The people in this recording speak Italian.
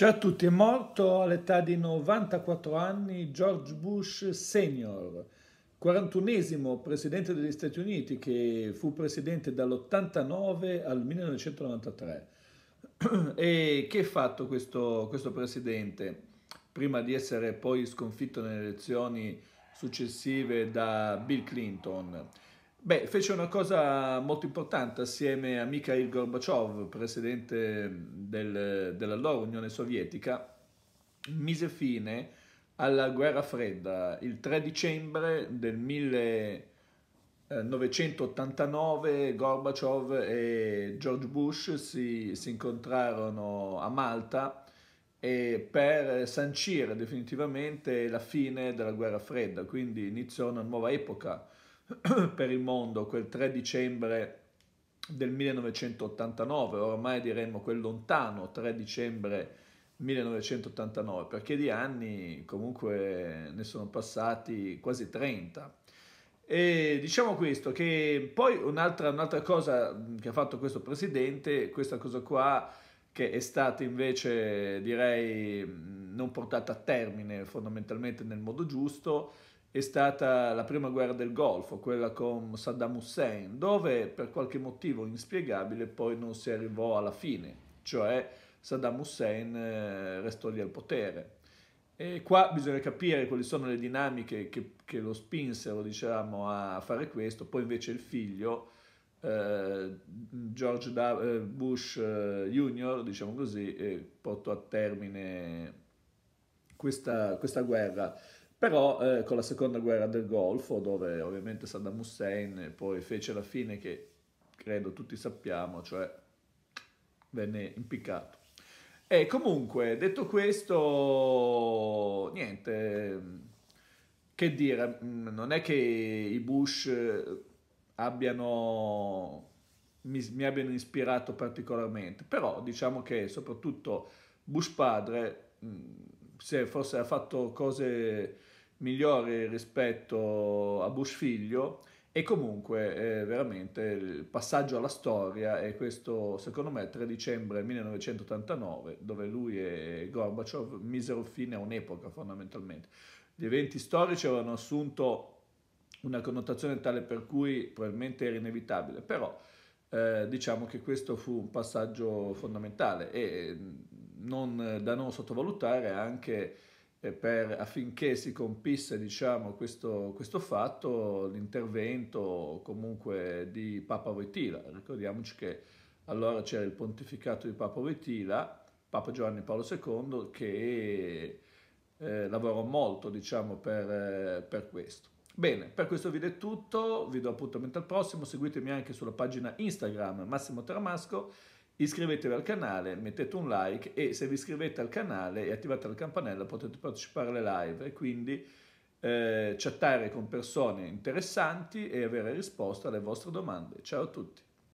Ciao a tutti, è morto all'età di 94 anni George Bush Senior, 41esimo presidente degli Stati Uniti che fu presidente dall'89 al 1993. E che ha fatto questo, questo presidente? Prima di essere poi sconfitto nelle elezioni successive da Bill Clinton. Beh, fece una cosa molto importante assieme a Mikhail Gorbaciov, presidente del, dell'allora Unione Sovietica, mise fine alla guerra fredda il 3 dicembre del 1989 eh, Gorbaciov e George Bush si, si incontrarono a Malta per sancire definitivamente la fine della guerra fredda, quindi iniziò una nuova epoca per il mondo quel 3 dicembre del 1989, ormai diremmo quel lontano 3 dicembre 1989, perché di anni comunque ne sono passati quasi 30. E diciamo questo, che poi un'altra, un'altra cosa che ha fatto questo presidente, questa cosa qua che è stata invece direi non portata a termine fondamentalmente nel modo giusto, è stata la prima guerra del Golfo, quella con Saddam Hussein, dove per qualche motivo inspiegabile poi non si arrivò alla fine, cioè Saddam Hussein eh, restò lì al potere. E qua bisogna capire quali sono le dinamiche che, che lo spinsero diciamo, a fare questo, poi invece il figlio, eh, George w. Eh, Bush eh, Jr., diciamo così, eh, portò a termine questa, questa guerra. Però eh, con la seconda guerra del Golfo, dove ovviamente Saddam Hussein poi fece la fine che credo tutti sappiamo, cioè venne impiccato. E comunque, detto questo, niente, che dire, mm, non è che i Bush eh, abbiano, mi, mi abbiano ispirato particolarmente, però diciamo che soprattutto Bush padre, mm, se forse ha fatto cose migliore rispetto a Bush figlio e comunque eh, veramente il passaggio alla storia è questo secondo me 3 dicembre 1989 dove lui e Gorbaciov misero fine a un'epoca fondamentalmente. Gli eventi storici avevano assunto una connotazione tale per cui probabilmente era inevitabile, però eh, diciamo che questo fu un passaggio fondamentale e mm, non, da non sottovalutare anche per, affinché si compisse diciamo, questo, questo, fatto l'intervento comunque di Papa Voitila. Ricordiamoci che allora c'era il pontificato di Papa Voitila, Papa Giovanni Paolo II, che eh, lavorò molto diciamo, per, per questo. Bene, per questo video è tutto, vi do appuntamento al prossimo, seguitemi anche sulla pagina Instagram Massimo Tramasco Iscrivetevi al canale, mettete un like e se vi iscrivete al canale e attivate la campanella potete partecipare alle live e quindi eh, chattare con persone interessanti e avere risposta alle vostre domande. Ciao a tutti!